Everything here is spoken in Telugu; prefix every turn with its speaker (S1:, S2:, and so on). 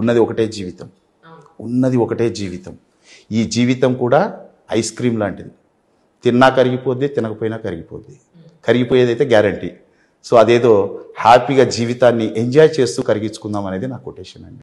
S1: ఉన్నది ఒకటే జీవితం ఉన్నది ఒకటే జీవితం ఈ జీవితం కూడా ఐస్ క్రీమ్ లాంటిది తిన్నా కరిగిపోద్ది తినకపోయినా కరిగిపోద్ది కరిగిపోయేదైతే గ్యారంటీ సో అదేదో హ్యాపీగా జీవితాన్ని ఎంజాయ్ చేస్తూ కరిగించుకుందాం అనేది నా కొటేషన్ అండి